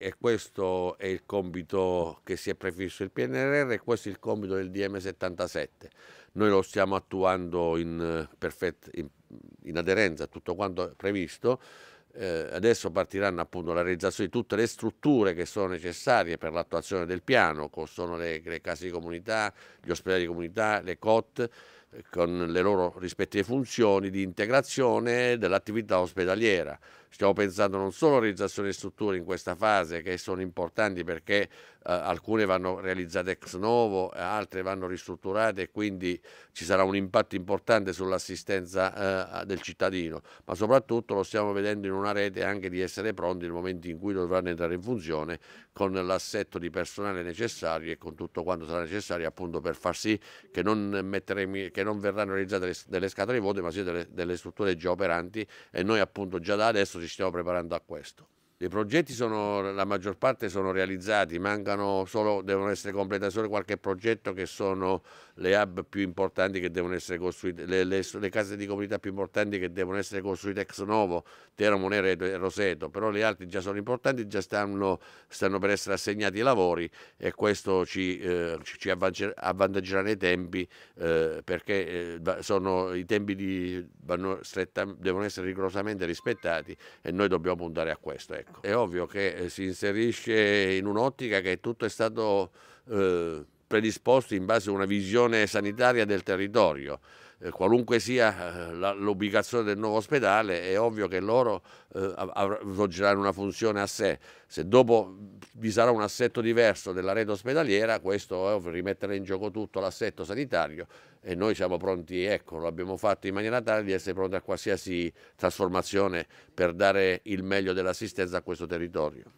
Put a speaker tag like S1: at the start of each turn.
S1: E questo è il compito che si è prefisso il PNRR e questo è il compito del DM77. Noi lo stiamo attuando in, eh, perfetta, in, in aderenza a tutto quanto previsto. Eh, adesso partiranno appunto la realizzazione di tutte le strutture che sono necessarie per l'attuazione del piano, come sono le, le case di comunità, gli ospedali di comunità, le COT, con le loro rispettive funzioni di integrazione dell'attività ospedaliera. Stiamo pensando non solo a realizzazione di strutture in questa fase che sono importanti perché eh, alcune vanno realizzate ex novo, altre vanno ristrutturate e quindi ci sarà un impatto importante sull'assistenza eh, del cittadino, ma soprattutto lo stiamo vedendo in una rete anche di essere pronti nel momento in cui dovranno entrare in funzione con l'assetto di personale necessario e con tutto quanto sarà necessario appunto per far sì che non metteremo che non verranno realizzate delle, delle scatole vuote, ma sia delle, delle strutture già operanti e noi appunto già da adesso ci stiamo preparando a questo dei progetti sono, la maggior parte sono realizzati, mancano solo, devono essere completati solo qualche progetto che sono le hub più importanti che devono essere costruite, le, le, le case di comunità più importanti che devono essere costruite ex novo, Terra Nereto e Roseto, però le altre già sono importanti, già stanno, stanno per essere assegnati i lavori e questo ci, eh, ci avvantaggerà nei tempi eh, perché eh, sono, i tempi di, stretta, devono essere rigorosamente rispettati e noi dobbiamo puntare a questo. Ecco. Ecco. È ovvio che eh, si inserisce in un'ottica che tutto è stato eh, predisposto in base a una visione sanitaria del territorio eh, qualunque sia eh, la, l'ubicazione del nuovo ospedale, è ovvio che loro eh, av- svolgeranno una funzione a sé. Se dopo vi sarà un assetto diverso della rete ospedaliera, questo eh, rimetterà in gioco tutto l'assetto sanitario e noi siamo pronti, ecco, lo abbiamo fatto in maniera tale di essere pronti a qualsiasi trasformazione per dare il meglio dell'assistenza a questo territorio.